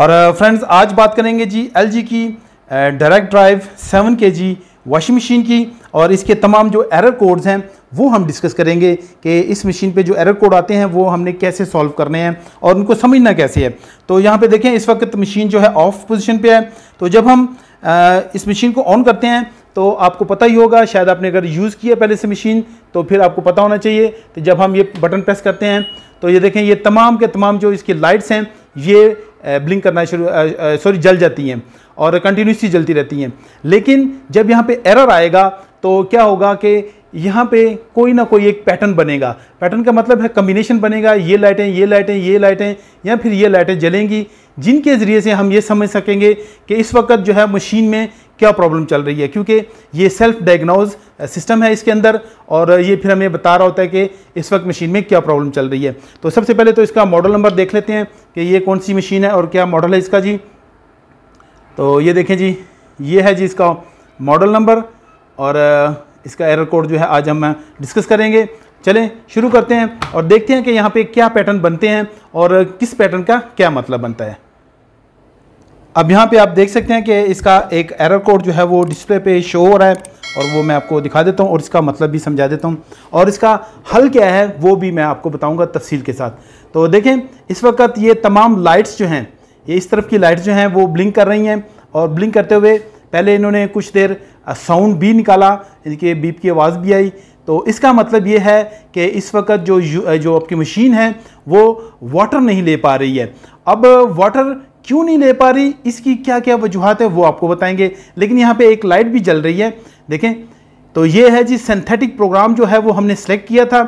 और फ्रेंड्स आज बात करेंगे जी एल की direct drive seven K G washing machine की और इसके तमाम जो एरर कोड्स हैं वो हम डिस्कस करेंगे कि इस मशीन पे जो एरर कोड आते हैं वो हमने कैसे सॉल्व करने हैं और उनको समझना कैसे है तो यहाँ पे देखें इस वक्त मशीन जो है ऑफ पोजीशन पे है तो जब हम आ, इस मशीन को ऑन करते हैं तो आपको पता ही होगा शायद आपने अगर यूज़ किया पहले से मशीन तो फिर आपको पता होना चाहिए तो जब हम ये बटन प्रेस करते हैं तो ये देखें ये तमाम के तमाम जो इसकी लाइट्स हैं ये ब्लिंक करना शुरू सॉरी जल जाती हैं और कंटिन्यूसली जलती रहती हैं लेकिन जब यहाँ पे एरर आएगा तो क्या होगा कि यहाँ पे कोई ना कोई एक पैटर्न बनेगा पैटर्न का मतलब है कम्बिनेशन बनेगा ये लाइटें ये लाइटें ये लाइटें या फिर ये लाइटें जलेंगी जिनके ज़रिए से हम ये समझ सकेंगे कि इस वक्त जो है मशीन में क्या प्रॉब्लम चल रही है क्योंकि ये सेल्फ डायग्नोज सिस्टम है इसके अंदर और ये फिर हमें बता रहा होता है कि इस वक्त मशीन में क्या प्रॉब्लम चल रही है तो सबसे पहले तो इसका मॉडल नंबर देख लेते हैं कि ये कौन सी मशीन है और क्या मॉडल है इसका जी तो ये देखें जी ये है जी इसका मॉडल नंबर और इसका एरर कोड जो है आज हम डिस्कस करेंगे चलें शुरू करते हैं और देखते हैं कि यहाँ पे क्या पैटर्न बनते हैं और किस पैटर्न का क्या मतलब बनता है अब यहाँ पे आप देख सकते हैं कि इसका एक एरर कोड जो है वो डिस्प्ले पे शो हो रहा है और वो मैं आपको दिखा देता हूँ और इसका मतलब भी समझा देता हूँ और इसका हल क्या है वो भी मैं आपको बताऊँगा तफसील के साथ तो देखें इस वक्त ये तमाम लाइट्स जो हैं ये इस तरफ की लाइट्स जो हैं वो ब्लिंक कर रही हैं और ब्लिंक करते हुए पहले इन्होंने कुछ देर साउंड भी निकाला इनके बीप की आवाज़ भी आई तो इसका मतलब ये है कि इस वक्त जो जो आपकी मशीन है वो वाटर नहीं ले पा रही है अब वाटर क्यों नहीं ले पा रही इसकी क्या क्या वजूहत है वो आपको बताएंगे लेकिन यहाँ पे एक लाइट भी जल रही है देखें तो ये है जी सिंथेटिक प्रोग्राम जो है वो हमने सेलेक्ट किया था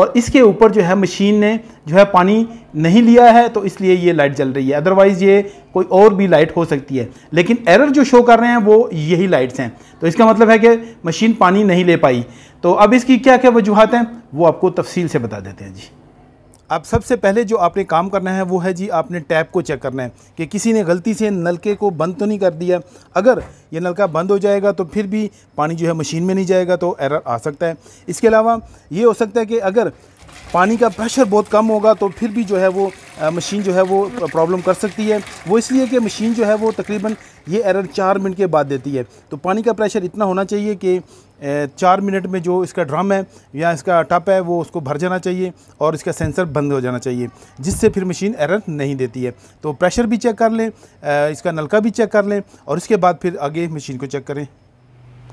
और इसके ऊपर जो है मशीन ने जो है पानी नहीं लिया है तो इसलिए ये लाइट जल रही है अदरवाइज़ ये कोई और भी लाइट हो सकती है लेकिन एरर जो शो कर रहे हैं वो यही लाइट्स हैं तो इसका मतलब है कि मशीन पानी नहीं ले पाई तो अब इसकी क्या क्या वजूहत हैं वो आपको तफसील से बता देते हैं जी अब सबसे पहले जो आपने काम करना है वो है जी आपने टैप को चेक करना है कि किसी ने गलती से नलके को बंद तो नहीं कर दिया अगर ये नलका बंद हो जाएगा तो फिर भी पानी जो है मशीन में नहीं जाएगा तो एरर आ सकता है इसके अलावा ये हो सकता है कि अगर पानी का प्रेशर बहुत कम होगा तो फिर भी जो है वो आ, मशीन जो है वो प्रॉब्लम कर सकती है वो इसलिए कि मशीन जो है वो तकरीबन ये एरर चार मिनट के बाद देती है तो पानी का प्रेशर इतना होना चाहिए कि चार मिनट में जो इसका ड्रम है या इसका टप है वो उसको भर जाना चाहिए और इसका सेंसर बंद हो जाना चाहिए जिससे फिर मशीन एरर नहीं देती है तो प्रेशर भी चेक कर लें इसका नलका भी चेक कर लें और इसके बाद फिर आगे मशीन को चेक करें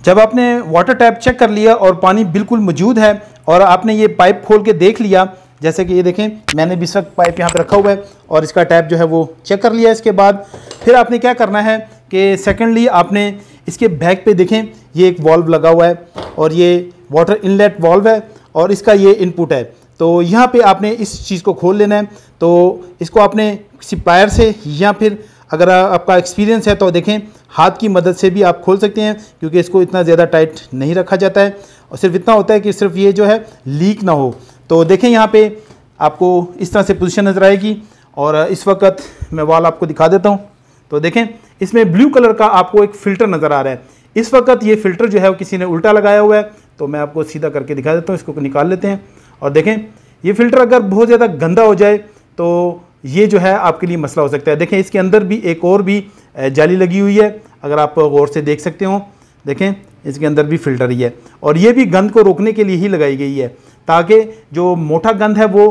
जब आपने वाटर टैप चेक कर लिया और पानी बिल्कुल मौजूद है और आपने ये पाइप खोल के देख लिया जैसे कि ये देखें मैंने भी वक्त पाइप यहाँ पर रखा हुआ है और इसका टैप जो है वो चेक कर लिया इसके बाद फिर आपने क्या करना है कि सेकेंडली आपने इसके बैक पे देखें ये एक वॉल्व लगा हुआ है और ये वाटर इनलेट वॉल्व है और इसका ये इनपुट है तो यहाँ पे आपने इस चीज़ को खोल लेना है तो इसको आपने किसी पायर से या फिर अगर आपका एक्सपीरियंस है तो देखें हाथ की मदद से भी आप खोल सकते हैं क्योंकि इसको इतना ज़्यादा टाइट नहीं रखा जाता है और सिर्फ इतना होता है कि सिर्फ ये जो है लीक ना हो तो देखें यहाँ पर आपको इस तरह से पोजिशन नज़र आएगी और इस वक्त मैं वाल आपको दिखा देता हूँ तो देखें इसमें ब्लू कलर का आपको एक फ़िल्टर नज़र आ रहा है इस वक्त ये फिल्टर जो है वो किसी ने उल्टा लगाया हुआ है तो मैं आपको सीधा करके दिखा देता हूँ इसको निकाल लेते हैं और देखें ये फिल्टर अगर बहुत ज़्यादा गंदा हो जाए तो ये जो है आपके लिए मसला हो सकता है देखें इसके अंदर भी एक और भी जाली लगी हुई है अगर आप गौर से देख सकते हो देखें इसके अंदर भी फिल्टर ही है और ये भी गंद को रोकने के लिए ही लगाई गई है ताकि जो मोटा गंद है वो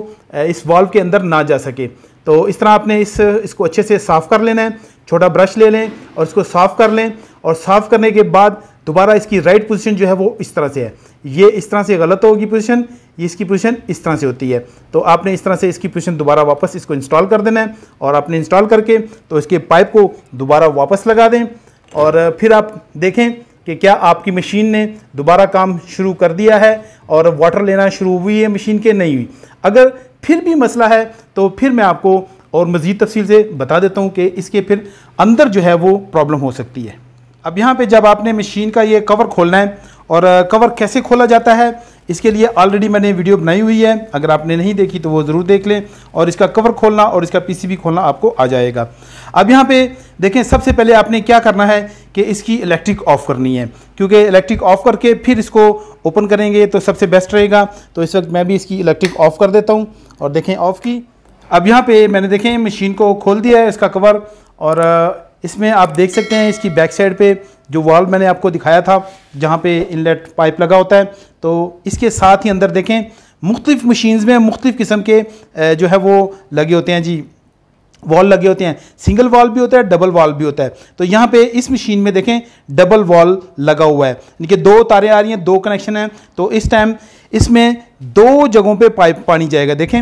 इस वाल्व के अंदर ना जा सके तो इस तरह आपने इस इसको अच्छे से साफ़ कर लेना है छोटा ब्रश ले लें और इसको साफ़ कर लें और साफ़ करने के बाद दोबारा इसकी राइट पोजीशन जो है वो इस तरह से है ये इस तरह से गलत होगी पोजीशन ये इसकी पोजीशन इस तरह से होती है तो आपने इस तरह से इसकी पोजीशन दोबारा वापस इसको इंस्टॉल कर देना है और आपने इंस्टॉल करके तो इसके पाइप को दोबारा वापस लगा दें और फिर आप देखें कि क्या आपकी मशीन ने दोबारा काम शुरू कर दिया है और वाटर लेना शुरू हुई है मशीन के नहीं हुई अगर फिर भी मसला है तो फिर मैं आपको और मज़ीद तफसील से बता देता हूँ कि इसके फिर अंदर जो है वो प्रॉब्लम हो सकती है अब यहाँ पे जब आपने मशीन का ये कवर खोलना है और कवर कैसे खोला जाता है इसके लिए ऑलरेडी मैंने वीडियो बनाई हुई है अगर आपने नहीं देखी तो वो ज़रूर देख लें और इसका कवर खोलना और इसका पीसीबी खोलना आपको आ जाएगा अब यहाँ पे देखें सबसे पहले आपने क्या करना है कि इसकी इलेक्ट्रिक ऑफ़ करनी है क्योंकि इलेक्ट्रिक ऑफ़ करके फिर इसको ओपन करेंगे तो सबसे बेस्ट रहेगा तो इस वक्त मैं भी इसकी इलेक्ट्रिक ऑफ़ कर देता हूँ और देखें ऑफ़ की अब यहाँ पर मैंने देखें मशीन को खोल दिया है इसका कवर और इसमें आप देख सकते हैं इसकी बैक साइड पे जो वॉल मैंने आपको दिखाया था जहाँ पे इनलेट पाइप लगा होता है तो इसके साथ ही अंदर देखें मुख्तफ मशीन्स में मुख्तफ किस्म के जो है वो लगे होते हैं जी वॉल लगे होते हैं सिंगल वॉल भी होता है डबल वॉल भी होता है तो यहाँ पे इस मशीन में देखें डबल वॉल लगा हुआ है यानी कि दो तारें आ रही हैं दो कनेक्शन हैं तो इस टाइम इसमें दो जगहों पे पाइप पानी जाएगा देखें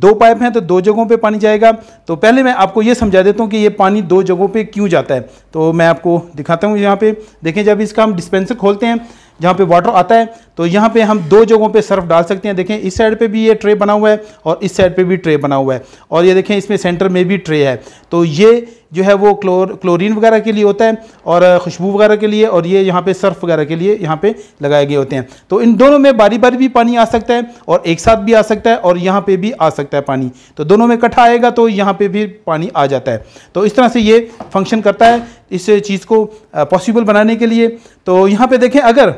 दो पाइप हैं तो दो जगहों पे पानी जाएगा तो पहले मैं आपको ये समझा देता हूँ कि ये पानी दो जगहों पे क्यों जाता है तो मैं आपको दिखाता हूँ यहाँ पे देखें जब इसका हम डिस्पेंसर खोलते हैं जहाँ पे वाटर आता है तो यहाँ पे हम दो जगहों पे सर्फ डाल सकते हैं देखें इस साइड पे भी ये ट्रे बना हुआ है और इस साइड पे भी ट्रे बना हुआ है और ये देखें इसमें सेंटर में भी ट्रे है तो ये जो है वो क्लोर क्लोरीन वगैरह के लिए होता है और खुशबू वगैरह के लिए और ये यहाँ पे सर्फ वगैरह के लिए यहाँ पे लगाए गए होते हैं तो इन दोनों में बारी बारी भी पानी आ सकता है और एक साथ भी आ सकता है और यहाँ पे भी आ सकता है पानी तो दोनों में इकट्ठा आएगा तो यहाँ पे भी पानी आ जाता है तो इस तरह से ये फंक्शन करता है इस चीज़ को पॉसिबल बनाने के लिए तो यहाँ पर देखें अगर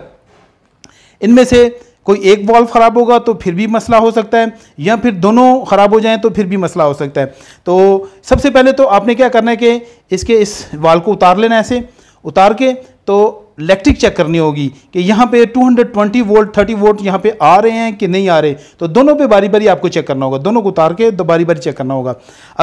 इनमें से कोई एक वॉल्व ख़राब होगा तो फिर भी मसला हो सकता है या फिर दोनों ख़राब हो जाएं तो फिर भी मसला हो सकता है तो सबसे पहले तो आपने क्या करना है कि इसके इस वाल को उतार लेना ऐसे उतार के तो इलेक्ट्रिक चेक करनी होगी कि यहाँ पे 220 वोल्ट 30 वोल्ट यहाँ पे आ रहे हैं कि नहीं आ रहे तो दोनों पे बारी बारी आपको चेक करना होगा दोनों को उतार के तो बारी बारी चेक करना होगा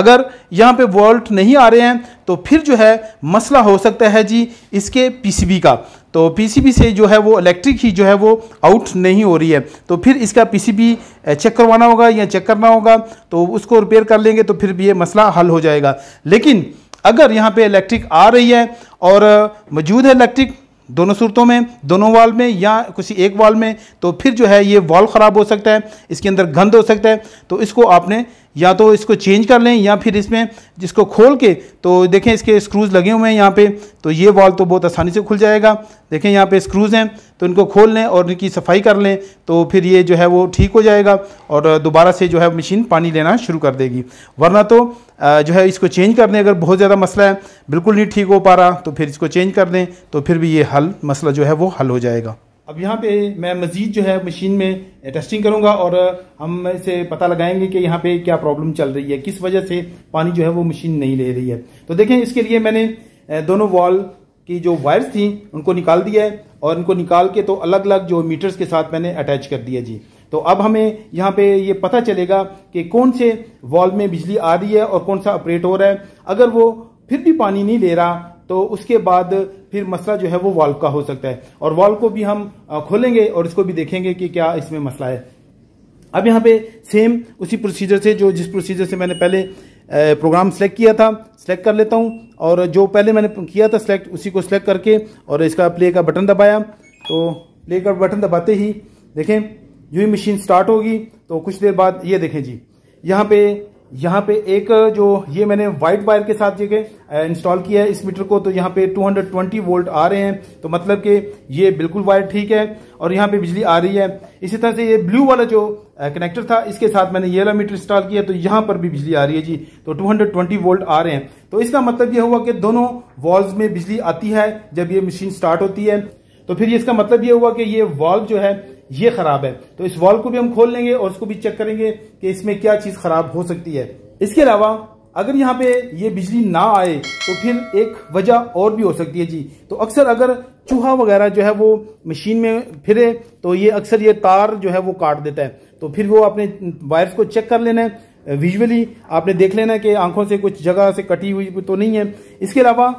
अगर यहाँ पे वोल्ट नहीं आ रहे हैं तो फिर जो है मसला हो सकता है जी इसके पीसीबी का तो पीसीबी से जो है वो इलेक्ट्रिक ही जो है वो आउट नहीं हो रही है तो फिर इसका पीसीबी चेक करवाना होगा या चेक करना होगा तो उसको रिपेयर कर लेंगे तो फिर भी ये मसला हल हो जाएगा लेकिन अगर यहाँ पे इलेक्ट्रिक आ रही है और मौजूद है इलेक्ट्रिक दोनों सूरतों में दोनों वाल में या किसी एक वाल में तो फिर जो है ये वाल ख़राब हो सकता है इसके अंदर गंद हो सकता है तो इसको आपने या तो इसको चेंज कर लें या फिर इसमें जिसको खोल के तो देखें इसके स्क्रूज़ लगे हुए हैं यहाँ पे तो ये वाल तो बहुत आसानी से खुल जाएगा देखें यहाँ पे स्क्रूज़ हैं तो इनको खोल लें और इनकी सफाई कर लें तो फिर ये जो है वो ठीक हो जाएगा और दोबारा से जो है मशीन पानी लेना शुरू कर देगी वरना तो जो है इसको चेंज कर दें अगर बहुत ज़्यादा मसला है बिल्कुल नहीं ठीक हो पा रहा तो फिर इसको चेंज कर दें तो फिर भी ये हल मसला जो है वो हल हो जाएगा अब यहाँ पे मैं मज़ीद जो है मशीन में टेस्टिंग करूँगा और हम इसे पता लगाएंगे कि यहाँ पे क्या प्रॉब्लम चल रही है किस वजह से पानी जो है वो मशीन नहीं ले रही है तो देखें इसके लिए मैंने दोनों वॉल की जो वायर्स थी उनको निकाल दिया है और उनको निकाल के तो अलग अलग जो मीटर्स के साथ मैंने अटैच कर दिया जी तो अब हमें यहाँ पे ये पता चलेगा कि कौन से वॉल्व में बिजली आ रही है और कौन सा ऑपरेट हो रहा है अगर वो फिर भी पानी नहीं ले रहा तो उसके बाद फिर मसला जो है वो वॉल्व का हो सकता है और वॉल्व को भी हम खोलेंगे और इसको भी देखेंगे कि क्या इसमें मसला है अब यहाँ पे सेम उसी प्रोसीजर से जो जिस प्रोसीजर से मैंने पहले प्रोग्राम सेलेक्ट किया था सेलेक्ट कर लेता हूँ और जो पहले मैंने किया था सेलेक्ट उसी को सेलेक्ट करके और इसका प्ले का बटन दबाया तो प्ले का बटन दबाते ही देखें यूँ ही मशीन स्टार्ट होगी तो कुछ देर बाद ये देखें जी यहाँ पे यहाँ पे एक जो ये मैंने व्हाइट वायर के साथ जगह इंस्टॉल किया है इस मीटर को तो यहाँ पे 220 वोल्ट आ रहे हैं तो मतलब कि ये बिल्कुल वायर ठीक है और यहाँ पे बिजली आ रही है इसी तरह से ये ब्लू वाला जो कनेक्टर था इसके साथ मैंने ये वाला मीटर इंस्टॉल किया तो यहाँ पर भी बिजली आ रही है जी तो टू वोल्ट आ रहे हैं तो इसका मतलब ये हुआ कि दोनों वॉल्व में बिजली आती है जब ये मशीन स्टार्ट होती है तो फिर इसका मतलब ये हुआ कि ये वॉल्व जो है ये खराब है तो इस वॉल को भी हम खोल लेंगे और उसको भी चेक करेंगे कि इसमें क्या चीज खराब हो सकती है इसके अलावा अगर यहाँ पे ये बिजली ना आए तो फिर एक वजह और भी हो सकती है जी तो अक्सर अगर चूहा वगैरह जो है वो मशीन में फिरे तो ये अक्सर ये तार जो है वो काट देता है तो फिर वो अपने वायर्स को चेक कर लेना है विजुअली आपने देख लेना कि आंखों से कुछ जगह से कटी हुई तो नहीं है इसके अलावा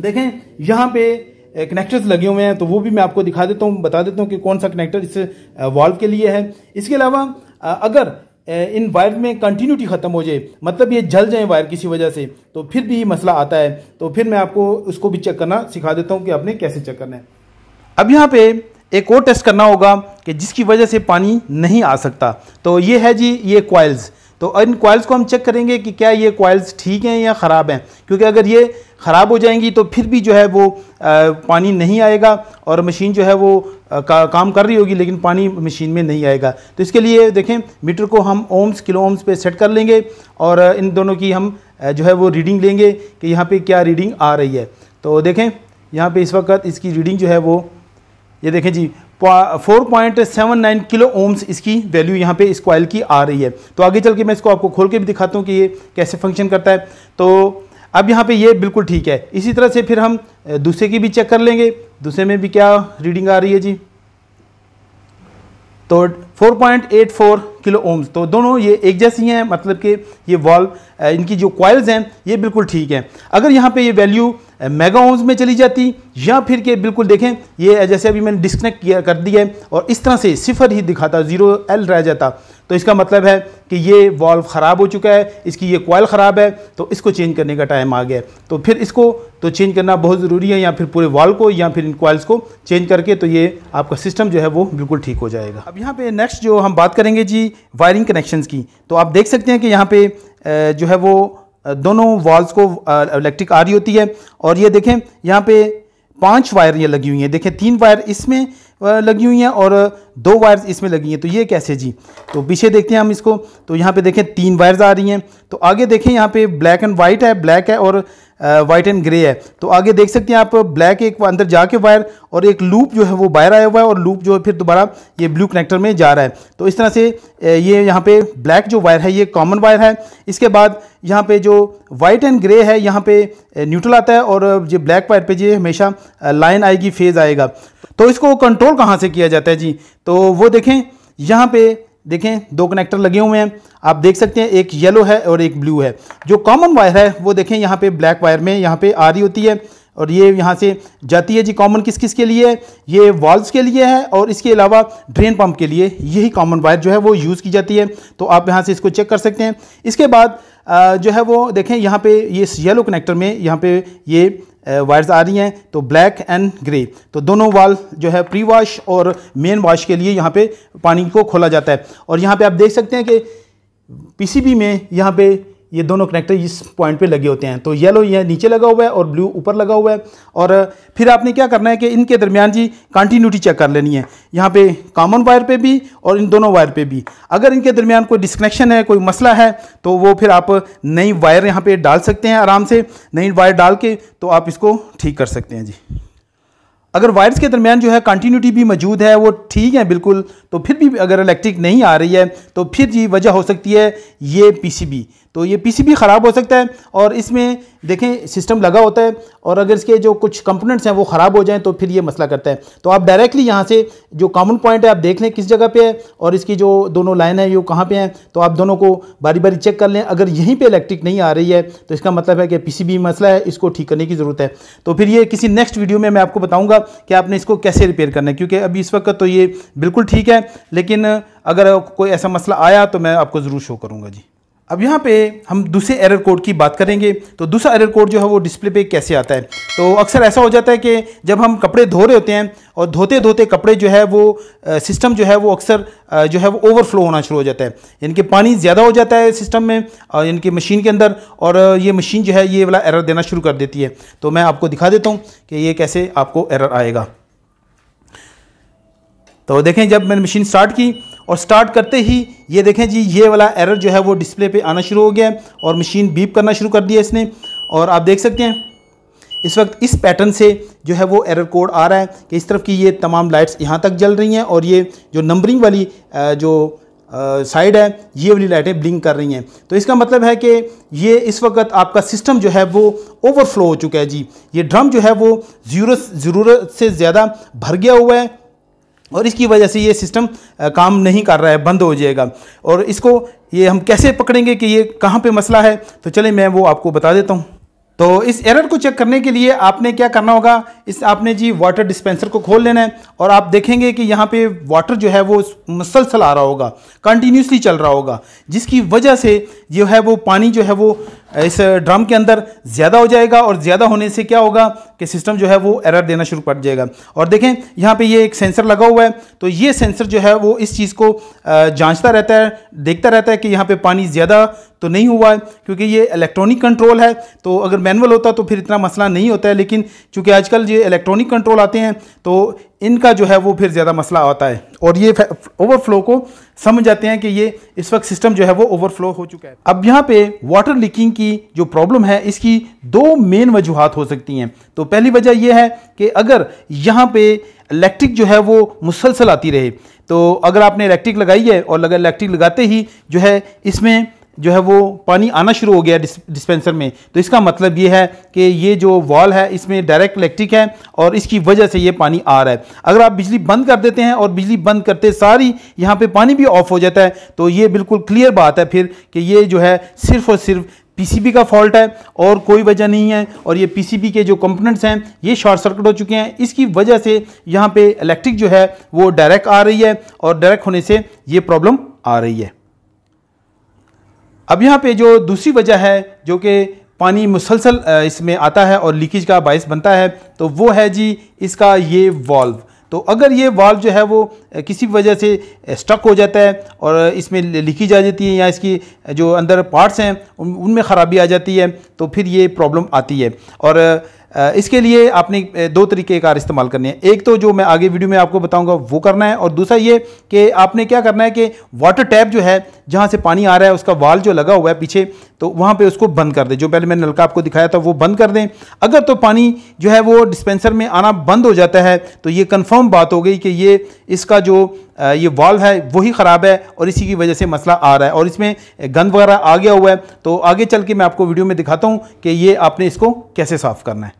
देखें यहाँ पे कनेक्टर्स लगे हुए हैं तो वो भी मैं आपको दिखा देता हूँ बता देता हूँ कि कौन सा कनेक्टर इस वॉल्व के लिए है इसके अलावा अगर इन वायर में कंटिन्यूटी ख़त्म हो जाए मतलब ये जल जाए वायर किसी वजह से तो फिर भी मसला आता है तो फिर मैं आपको उसको भी चेक करना सिखा देता हूँ कि आपने कैसे चेक करना है अब यहाँ पे एक और टेस्ट करना होगा कि जिसकी वजह से पानी नहीं आ सकता तो ये है जी ये क्वाइल्स तो इन क्वाइल्स को हम चेक करेंगे कि क्या ये क्वाइल्स ठीक हैं या ख़राब हैं क्योंकि अगर ये ख़राब हो जाएंगी तो फिर भी जो है वो आ, पानी नहीं आएगा और मशीन जो है वो का, काम कर रही होगी लेकिन पानी मशीन में नहीं आएगा तो इसके लिए देखें मीटर को हम ओम्स किलो ओम्स पे सेट कर लेंगे और इन दोनों की हम जो है वो रीडिंग लेंगे कि यहाँ पे क्या रीडिंग आ रही है तो देखें यहाँ पे इस वक्त इसकी रीडिंग जो है वो ये देखें जी four point seven nine kilo ohms इसकी वैल्यू यहाँ पे इस कॉयल की आ रही है तो आगे चल के मैं इसको आपको खोल के भी दिखाता हूँ कि ये कैसे फंक्शन करता है तो अब यहाँ पे ये बिल्कुल ठीक है इसी तरह से फिर हम दूसरे की भी चेक कर लेंगे दूसरे में भी क्या रीडिंग आ रही है जी तो 4.84 किलो ओम्स तो दोनों ये एक जैसी हैं मतलब कि ये वॉल्व इनकी जो क्वाइल्स हैं ये बिल्कुल ठीक हैं अगर यहाँ पे ये वैल्यू मेगा ओम्स में चली जाती या फिर के बिल्कुल देखें ये जैसे अभी मैंने डिस्कनेक्ट किया कर दिया है और इस तरह से सिफर ही दिखाता ज़ीरो एल रह जाता तो इसका मतलब है कि ये वॉल्व ख़राब हो चुका है इसकी ये कॉयल ख़राब है तो इसको चेंज करने का टाइम आ गया तो फिर इसको तो चेंज करना बहुत ज़रूरी है या फिर पूरे वॉल को या फिर इन कॉयल्स को चेंज करके तो ये आपका सिस्टम जो है वो बिल्कुल ठीक हो जाएगा अब यहाँ पे नेक्स्ट जो हम बात करेंगे जी वायरिंग कनेक्शंस की तो आप देख सकते हैं कि यहाँ पे जो है वो दोनों वॉल्स को इलेक्ट्रिक आ रही होती है और ये देखें यहाँ पे पांच वायर ये लगी हुई हैं देखें तीन वायर इसमें लगी हुई हैं और दो वायर्स इसमें लगी हैं तो ये कैसे जी तो पीछे देखते हैं हम इसको तो यहाँ पे देखें तीन वायर्स आ रही हैं तो आगे देखें यहाँ पे ब्लैक एंड वाइट है ब्लैक है और वाइट एंड ग्रे है तो आगे देख सकते हैं आप ब्लैक एक अंदर जाके वायर और एक लूप जो है वो बाहर आया हुआ है और लूप जो है फिर दोबारा ये ब्लू कनेक्टर में जा रहा है तो इस तरह से ये यहाँ पे ब्लैक जो वायर है ये कॉमन वायर है इसके बाद यहाँ पे जो वाइट एंड ग्रे है यहाँ पे न्यूट्रल आता है और ये ब्लैक वायर पर ये हमेशा लाइन आएगी फेज़ आएगा तो इसको कंट्रोल कहाँ से किया जाता है जी तो वो देखें यहाँ पर देखें दो कनेक्टर लगे हुए हैं आप देख सकते हैं एक येलो है और एक ब्लू है जो कॉमन वायर है वो देखें यहाँ पे ब्लैक वायर में यहाँ पे आ रही होती है और ये यहाँ से जाती है जी कॉमन किस किस के लिए है ये वॉल्व के लिए है और इसके अलावा ड्रेन पंप के लिए यही कॉमन वायर जो है वो यूज़ की जाती है तो आप यहाँ से इसको चेक कर सकते हैं इसके बाद जो है वो देखें यहाँ पे ये येलो कनेक्टर में यहाँ पे ये वायर्स आ रही हैं तो ब्लैक एंड ग्रे तो दोनों वाल जो है प्री वाश और मेन वाश के लिए यहाँ पे पानी को खोला जाता है और यहाँ पे आप देख सकते हैं कि पीसीबी में यहाँ पे ये दोनों कनेक्टर इस पॉइंट पे लगे होते हैं तो येलो यह नीचे लगा हुआ है और ब्लू ऊपर लगा हुआ है और फिर आपने क्या करना है कि इनके दरमियान जी कंटिन्यूटी चेक कर लेनी है यहाँ पे कॉमन वायर पे भी और इन दोनों वायर पे भी अगर इनके दरमियान कोई डिस्कनेक्शन है कोई मसला है तो वो फिर आप नई वायर यहाँ पर डाल सकते हैं आराम से नई वायर डाल के तो आप इसको ठीक कर सकते हैं जी अगर वायर्स के दरमियान जो है कंटिन्यूटी भी मौजूद है वो ठीक है बिल्कुल तो फिर भी अगर इलेक्ट्रिक नहीं आ रही है तो फिर जी वजह हो सकती है ये पीसीबी तो ये पीसीबी ख़राब हो सकता है और इसमें देखें सिस्टम लगा होता है और अगर इसके जो कुछ कंपोनेंट्स हैं वो ख़राब हो जाएं तो फिर ये मसला करता है तो आप डायरेक्टली यहाँ से जो कॉमन पॉइंट है आप देख लें किस जगह पे है और इसकी जो दोनों लाइन है ये कहाँ पे हैं तो आप दोनों को बारी बारी चेक कर लें अगर यहीं पर इलेक्ट्रिक नहीं आ रही है तो इसका मतलब है कि पी मसला है इसको ठीक करने की ज़रूरत है तो फिर ये किसी नेक्स्ट वीडियो में मैं आपको बताऊँगा कि आपने इसको कैसे रिपेयर करना है क्योंकि अभी इस वक्त तो ये बिल्कुल ठीक है लेकिन अगर कोई ऐसा मसला आया तो मैं आपको ज़रूर शो करूँगा जी अब यहाँ पे हम दूसरे एरर कोड की बात करेंगे तो दूसरा एरर कोड जो है वो डिस्प्ले पे कैसे आता है तो अक्सर ऐसा हो जाता है कि जब हम कपड़े धो रहे होते हैं और धोते धोते कपड़े जो है वो सिस्टम जो है वो अक्सर जो है वो ओवरफ्लो होना शुरू हो जाता है यानी कि पानी ज़्यादा हो जाता है सिस्टम में और यानी कि मशीन के अंदर और ये मशीन जो है ये वाला एरर देना शुरू कर देती है तो मैं आपको दिखा देता हूँ कि ये कैसे आपको एरर आएगा तो देखें जब मैंने मशीन स्टार्ट की और स्टार्ट करते ही ये देखें जी ये वाला एरर जो है वो डिस्प्ले पे आना शुरू हो गया है और मशीन बीप करना शुरू कर दिया इसने और आप देख सकते हैं इस वक्त इस पैटर्न से जो है वो एरर कोड आ रहा है कि इस तरफ की ये तमाम लाइट्स यहाँ तक जल रही हैं और ये जो नंबरिंग वाली जो साइड है ये वाली लाइटें ब्लिंक कर रही हैं तो इसका मतलब है कि ये इस वक्त आपका सिस्टम जो है वो ओवरफ्लो हो चुका है जी ये ड्रम जो है वो ज़रूरत ज़रूरत से ज़्यादा भर गया हुआ है और इसकी वजह से ये सिस्टम काम नहीं कर रहा है बंद हो जाएगा और इसको ये हम कैसे पकड़ेंगे कि ये कहाँ पे मसला है तो चले मैं वो आपको बता देता हूँ तो इस एरर को चेक करने के लिए आपने क्या करना होगा इस आपने जी वाटर डिस्पेंसर को खोल लेना है और आप देखेंगे कि यहाँ पे वाटर जो है वो मुसलसल आ रहा होगा कंटिन्यूसली चल रहा होगा जिसकी वजह से जो है वो पानी जो है वो इस ड्रम के अंदर ज़्यादा हो जाएगा और ज़्यादा होने से क्या होगा कि सिस्टम जो है वो एरर देना शुरू कर जाएगा और देखें यहाँ पे ये एक सेंसर लगा हुआ है तो ये सेंसर जो है वो इस चीज़ को जांचता रहता है देखता रहता है कि यहाँ पे पानी ज़्यादा तो नहीं हुआ है क्योंकि ये इलेक्ट्रॉनिक कंट्रोल है तो अगर मैनुअल होता तो फिर इतना मसला नहीं होता है लेकिन चूँकि आजकल ये इलेक्ट्रॉनिक कंट्रोल आते हैं तो इनका जो है वो फिर ज़्यादा मसला आता है और ये ओवरफ्लो को समझ जाते हैं कि ये इस वक्त सिस्टम जो है वो ओवरफ्लो हो चुका है अब यहाँ पे वाटर लीकिंग की जो प्रॉब्लम है इसकी दो मेन वजूहत हो सकती हैं तो पहली वजह यह है कि अगर यहाँ पे इलेक्ट्रिक जो है वो मुसलसल आती रहे तो अगर आपने इलेक्ट्रिक लगाई है और अगर इलेक्ट्रिक लगाते ही जो है इसमें जो है वो पानी आना शुरू हो गया डिस, डिस्पेंसर में तो इसका मतलब ये है कि ये जो वॉल है इसमें डायरेक्ट इलेक्ट्रिक है और इसकी वजह से ये पानी आ रहा है अगर आप बिजली बंद कर देते हैं और बिजली बंद करते सारी यहाँ पे पानी भी ऑफ हो जाता है तो ये बिल्कुल क्लियर बात है फिर कि ये जो है सिर्फ और सिर्फ पीसीबी का फॉल्ट है और कोई वजह नहीं है और ये पीसीबी के जो कंपोनेंट्स हैं ये शॉर्ट सर्किट हो चुके हैं इसकी वजह से यहाँ पे इलेक्ट्रिक जो है वो डायरेक्ट आ रही है और डायरेक्ट होने से ये प्रॉब्लम आ रही है अब यहाँ पे जो दूसरी वजह है जो कि पानी मुसलसल इसमें आता है और लीकेज का बायस बनता है तो वो है जी इसका ये वॉल्व तो अगर ये वाल्व जो है वो किसी भी वजह से स्टक हो जाता है और इसमें लीकेज आ जाती है या इसकी जो अंदर पार्ट्स हैं उनमें ख़राबी आ जाती है तो फिर ये प्रॉब्लम आती है और इसके लिए आपने दो तरीके का इस्तेमाल करने हैं एक तो जो मैं आगे वीडियो में आपको बताऊंगा वो करना है और दूसरा ये कि आपने क्या करना है कि वाटर टैप जो है जहाँ से पानी आ रहा है उसका वाल जो लगा हुआ है पीछे तो वहाँ पे उसको बंद कर दें जो पहले मैंने नलका आपको दिखाया था वो बंद कर दें अगर तो पानी जो है वो डिस्पेंसर में आना बंद हो जाता है तो ये कन्फर्म बात हो गई कि ये इसका जो ये वाल्व है वही ख़राब है और इसी की वजह से मसला आ रहा है और इसमें गंद वगैरह आ गया हुआ है तो आगे चल के मैं आपको वीडियो में दिखाता हूँ कि ये आपने इसको कैसे साफ़ करना है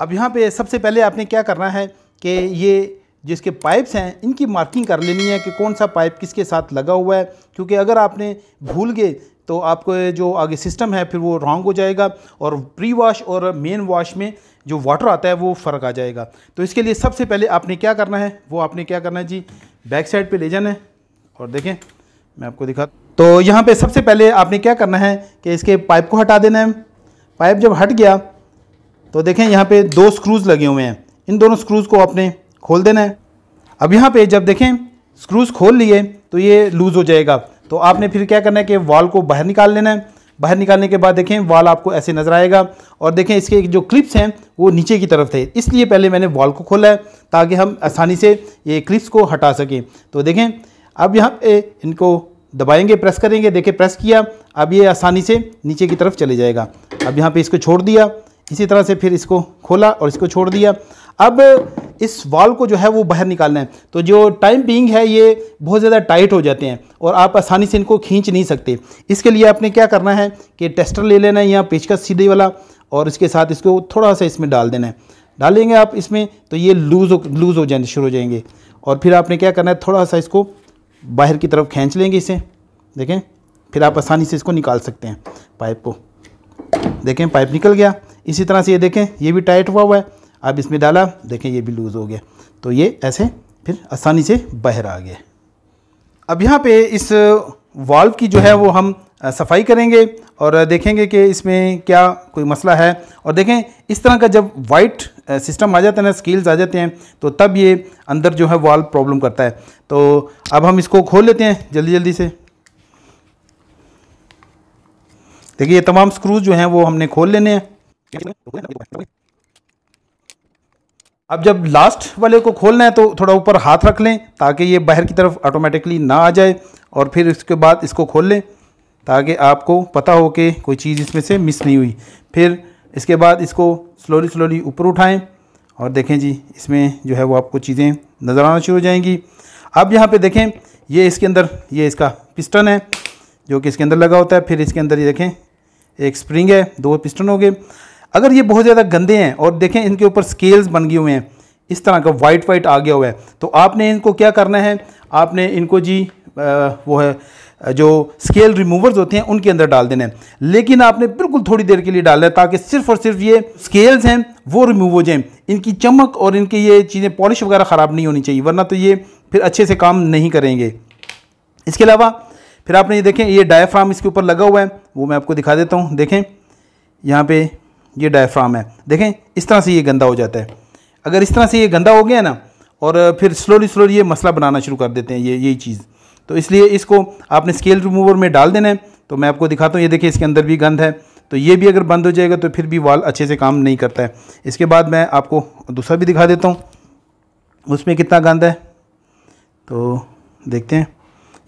अब यहाँ पर सबसे पहले आपने क्या करना है कि ये जिसके पाइप्स हैं इनकी मार्किंग कर लेनी है कि कौन सा पाइप किसके साथ लगा हुआ है क्योंकि अगर आपने भूल गए तो आपको जो आगे सिस्टम है फिर वो रॉन्ग हो जाएगा और प्री वॉश और मेन वॉश में जो वाटर आता है वो फ़र्क आ जाएगा तो इसके लिए सबसे पहले आपने क्या करना है वो आपने क्या करना है जी बैक साइड पर ले जाना है और देखें मैं आपको दिखा तो यहाँ पर सबसे पहले आपने क्या करना है कि इसके पाइप को हटा देना है पाइप जब हट गया तो देखें यहाँ पर दो स्क्रूज़ लगे हुए हैं इन दोनों स्क्रूज़ को आपने खोल देना है अब यहाँ पे जब देखें स्क्रूज खोल लिए तो ये लूज़ हो जाएगा तो आपने फिर क्या करना है कि वाल को बाहर निकाल लेना है बाहर निकालने के बाद देखें वाल आपको ऐसे नज़र आएगा और देखें इसके जो क्लिप्स हैं वो नीचे की तरफ थे इसलिए पहले मैंने वाल को खोला है ताकि हम आसानी से ये क्लिप्स को हटा सकें तो देखें अब यहाँ पे इनको दबाएंगे प्रेस करेंगे देखें प्रेस किया अब ये आसानी से नीचे की तरफ चले जाएगा अब यहाँ पे इसको छोड़ दिया इसी तरह से फिर इसको खोला और इसको छोड़ दिया अब इस वाल को जो है वो बाहर निकालना है तो जो टाइम बींग है ये बहुत ज़्यादा टाइट हो जाते हैं और आप आसानी से इनको खींच नहीं सकते इसके लिए आपने क्या करना है कि टेस्टर ले लेना है यहाँ पेचकस सीधे वाला और इसके साथ इसको थोड़ा सा इसमें डाल देना है डालेंगे आप इसमें तो ये लूज़ हो लूज़ हो जाने शुरू हो जाएंगे और फिर आपने क्या करना है थोड़ा सा इसको बाहर की तरफ खींच लेंगे इसे देखें फिर आप आसानी से इसको निकाल सकते हैं पाइप को देखें पाइप निकल गया इसी तरह से ये देखें ये भी टाइट हुआ हुआ है अब इसमें डाला देखें ये भी लूज़ हो गया तो ये ऐसे फिर आसानी से बाहर आ गया अब यहाँ पे इस वाल्व की जो है वो हम सफाई करेंगे और देखेंगे कि इसमें क्या कोई मसला है और देखें इस तरह का जब वाइट सिस्टम आ जाता है ना स्कील्स आ जाते हैं तो तब ये अंदर जो है वाल्व प्रॉब्लम करता है तो अब हम इसको खोल लेते हैं जल्दी जल्दी से देखिए ये तमाम स्क्रूज जो हैं वो हमने खोल लेने हैं अब जब लास्ट वाले को खोलना है तो थोड़ा ऊपर हाथ रख लें ताकि ये बाहर की तरफ ऑटोमेटिकली ना आ जाए और फिर उसके बाद इसको खोल लें ताकि आपको पता हो कि कोई चीज़ इसमें से मिस नहीं हुई फिर इसके बाद इसको स्लोली स्लोली ऊपर उठाएं और देखें जी इसमें जो है वो आपको चीज़ें नज़र आना शुरू हो जाएंगी अब यहाँ पे देखें ये इसके अंदर ये इसका पिस्टन है जो कि इसके अंदर लगा होता है फिर इसके अंदर ये देखें एक स्प्रिंग है दो पिस्टन हो गए अगर ये बहुत ज़्यादा गंदे हैं और देखें इनके ऊपर स्केल्स बन गए हुए हैं इस तरह का वाइट वाइट आ गया हुआ है तो आपने इनको क्या करना है आपने इनको जी आ, वो है जो स्केल रिमूवर्स होते हैं उनके अंदर डाल देना है लेकिन आपने बिल्कुल थोड़ी देर के लिए डालना है ताकि सिर्फ और सिर्फ ये स्केल्स हैं वो रिमूव हो जाएं इनकी चमक और इनके ये चीज़ें पॉलिश वगैरह ख़राब नहीं होनी चाहिए वरना तो ये फिर अच्छे से काम नहीं करेंगे इसके अलावा फिर आपने ये देखें ये डायफ्राम इसके ऊपर लगा हुआ है वो मैं आपको दिखा देता हूँ देखें यहाँ पर ये डायफ्राम है देखें इस तरह से ये गंदा हो जाता है अगर इस तरह से ये गंदा हो गया ना और फिर स्लोली स्लोली ये मसला बनाना शुरू कर देते हैं ये यही चीज़ तो इसलिए इसको आपने स्केल रिमूवर में डाल देना है तो मैं आपको दिखाता हूँ ये देखिए इसके अंदर भी गंद है तो ये भी अगर बंद हो जाएगा तो फिर भी वाल अच्छे से काम नहीं करता है इसके बाद मैं आपको दूसरा भी दिखा देता हूँ उसमें कितना गंद है तो देखते हैं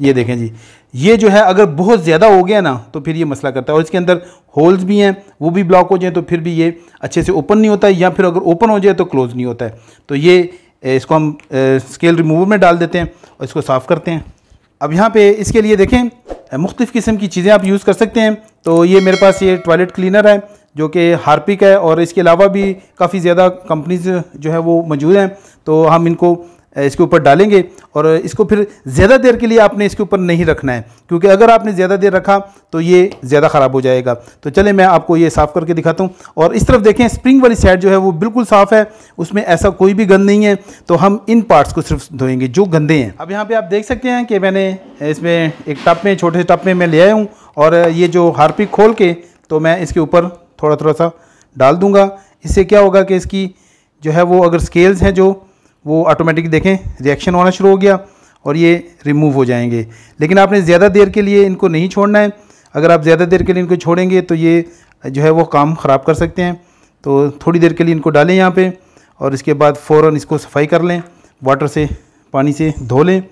ये देखें जी ये जो है अगर बहुत ज़्यादा हो गया ना तो फिर ये मसला करता है और इसके अंदर होल्स भी हैं वो भी ब्लॉक हो जाए तो फिर भी ये अच्छे से ओपन नहीं होता है या फिर अगर ओपन हो जाए तो क्लोज़ नहीं होता है तो ये इसको हम स्केल रिमूवर में डाल देते हैं और इसको साफ़ करते हैं अब यहाँ पे इसके लिए देखें मुख्तु किस्म की चीज़ें आप यूज़ कर सकते हैं तो ये मेरे पास ये टॉयलेट क्लीनर है जो कि हार्पिक है और इसके अलावा भी काफ़ी ज़्यादा कंपनीज जो है वो मौजूद हैं तो हम इनको इसके ऊपर डालेंगे और इसको फिर ज़्यादा देर के लिए आपने इसके ऊपर नहीं रखना है क्योंकि अगर आपने ज़्यादा देर रखा तो ये ज़्यादा ख़राब हो जाएगा तो चले मैं आपको ये साफ़ करके दिखाता हूँ और इस तरफ देखें स्प्रिंग वाली साइड जो है वो बिल्कुल साफ़ है उसमें ऐसा कोई भी गंद नहीं है तो हम इन पार्ट्स को सिर्फ धोएंगे जो गंदे हैं अब यहाँ पर आप देख सकते हैं कि मैंने इसमें एक टप में छोटे से टप में मैं ले आया हूँ और ये जो हारपिक खोल के तो मैं इसके ऊपर थोड़ा थोड़ा सा डाल दूँगा इससे क्या होगा कि इसकी जो है वो अगर स्केल्स हैं जो वो ऑटोमेटिक देखें रिएक्शन होना शुरू हो गया और ये रिमूव हो जाएंगे लेकिन आपने ज़्यादा देर के लिए इनको नहीं छोड़ना है अगर आप ज़्यादा देर के लिए इनको छोड़ेंगे तो ये जो है वो काम ख़राब कर सकते हैं तो थोड़ी देर के लिए इनको डालें यहाँ पर और इसके बाद फ़ौर इसको सफाई कर लें वाटर से पानी से धो लें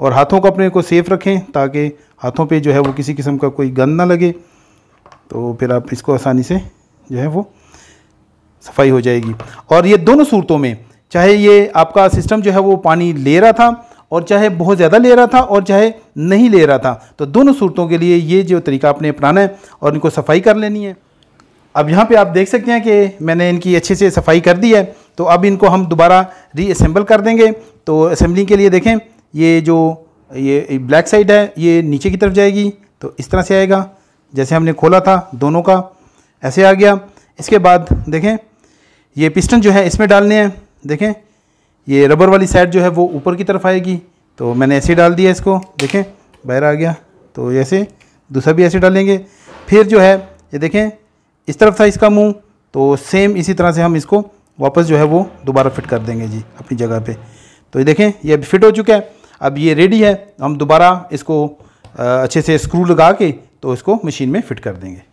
और हाथों को अपने को सेफ़ रखें ताकि हाथों पे जो है वो किसी किस्म का कोई गंद ना लगे तो फिर आप इसको आसानी से जो है वो सफाई हो जाएगी और ये दोनों सूरतों में चाहे ये आपका सिस्टम जो है वो पानी ले रहा था और चाहे बहुत ज़्यादा ले रहा था और चाहे नहीं ले रहा था तो दोनों सूरतों के लिए ये जो तरीका आपने अपनाना है और इनको सफाई कर लेनी है अब यहाँ पे आप देख सकते हैं कि मैंने इनकी अच्छे से सफाई कर दी है तो अब इनको हम दोबारा रीअसेंबल कर देंगे तो असम्बलिंग के लिए देखें ये जो ये ब्लैक साइड है ये नीचे की तरफ जाएगी तो इस तरह से आएगा जैसे हमने खोला था दोनों का ऐसे आ गया इसके बाद देखें ये पिस्टन जो है इसमें डालने हैं देखें ये रबर वाली साइड जो है वो ऊपर की तरफ आएगी तो मैंने ऐसे डाल दिया इसको देखें बाहर आ गया तो ऐसे दूसरा भी ऐसे डालेंगे फिर जो है ये देखें इस तरफ था इसका मुंह तो सेम इसी तरह से हम इसको वापस जो है वो दोबारा फिट कर देंगे जी अपनी जगह पे तो ये देखें ये अभी फिट हो चुका है अब ये रेडी है हम दोबारा इसको अच्छे से स्क्रू लगा के तो इसको मशीन में फिट कर देंगे